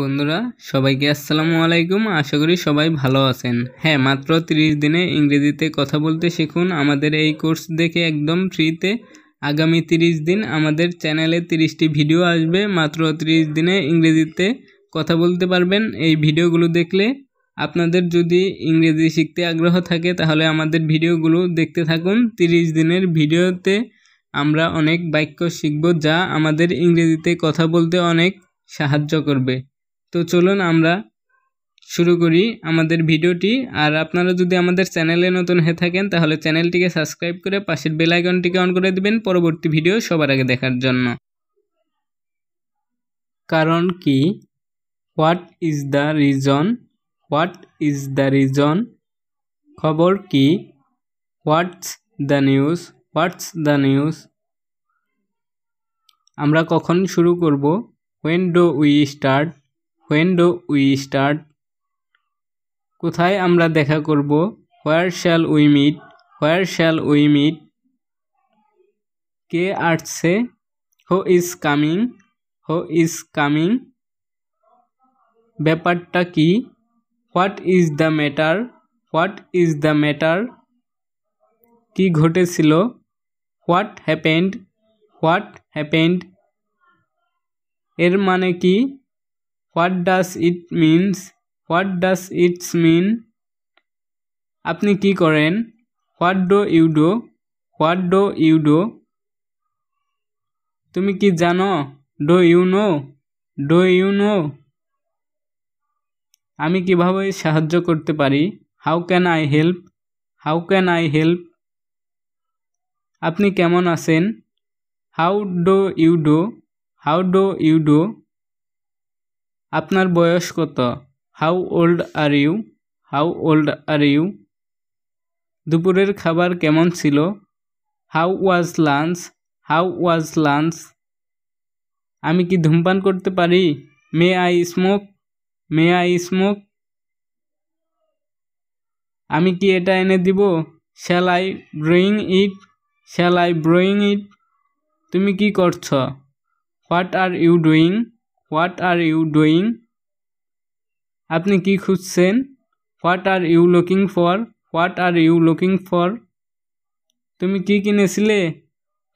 বন্ধুরা সবাইকে আসসালামু আলাইকুম আশা করি সবাই ভালো আছেন হ্যাঁ মাত্র 30 দিনে ইংরেজিতে কথা বলতে শিখুন আমাদের এই কোর্স দেখে একদম ফ্রিতে আগামী 30 দিন আমাদের চ্যানেলে 30টি ভিডিও আসবে মাত্র 30 দিনে ইংরেজিতে কথা বলতে পারবেন এই ভিডিওগুলো দেখলে আপনাদের যদি ইংরেজি শিখতে আগ্রহ থাকে তাহলে আমাদের ভিডিওগুলো দেখতে থাকুন 30 দিনের ভিডিওতে আমরা অনেক বাক্য শিখব যা আমাদের ইংরেজিতে কথা বলতে অনেক সাহায্য করবে তো চলুন আমরা শুরু করি আমাদের ভিডিওটি আর আপনারা যদি আমাদের চ্যানেলে নতুন হয়ে থাকেন তাহলে চ্যানেলটিকে সাবস্ক্রাইব করে পাশের বেলাইকনটিকে অন করে দেবেন পরবর্তী ভিডিও সবার আগে দেখার জন্য কারণ কি what is the reason what is the reason খবর কি what's the news what's the news আমরা কখন শুরু করব when do we start when do we start কোথায় আমরা দেখা করব where shall we meet where shall we meet কে আসছে who is coming who is coming ব্যাপারটা কি what is the matter what is the matter কি ঘটেছিল হোয়াট হ্যাপেন্ড হোয়াট হ্যাপেন্ড এর মানে কি what does it means what does its mean আপনি কি করেন what do you do what do you do তুমি কি জানো do you know do you know আমি কিভাবে সাহায্য করতে পারি how can I help how can I help আপনি কেমন আছেন how do you do how do you do আপনার বয়স কত how old are you how old are you দুপুরের খাবার কেমন ছিল how was lunch how was lunch আমি কি ধূমপান করতে পারি may I smoke may I smoke আমি কি এটা এনে দিব shall I bring it shall I bring it তুমি কি করছ what are you doing what are you doing আপনি কি খুঁজছেন what are you looking for what are you looking for তুমি কি কিনেছিলে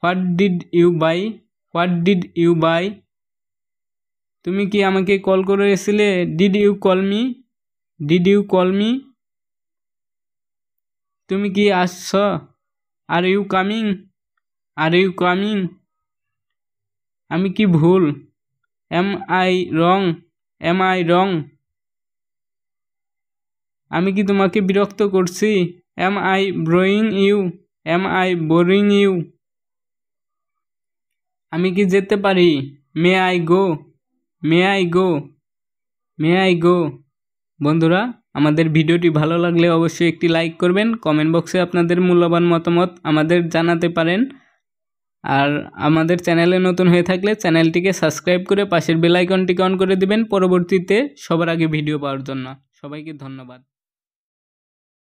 what did you buy what did you buy তুমি কি আমাকে কল করেছিলে did you call me did you call me তুমি কি আসছ are you coming are you coming আমি কি ভুল am I wrong am I wrong আমি কি তোমাকে বিরক্ত করছি am I boring you am I boring you আমি কি যেতে পারি may I go may I go may I go বন্ধুরা আমাদের ভিডিওটি ভালো লাগলে অবশ্যই একটি লাইক করবেন কমেন্ট বক্সে আপনাদের মূল্যবান মতামত আমাদের জানাতে পারেন আর আমাদের চ্যানেলে নতুন হয়ে থাকলে চ্যানেলটিকে সাবস্ক্রাইব করে পাশের বেলাইকনটিকে অন করে দিবেন পরবর্তীতে সবার আগে ভিডিও পাওয়ার জন্য সবাইকে ধন্যবাদ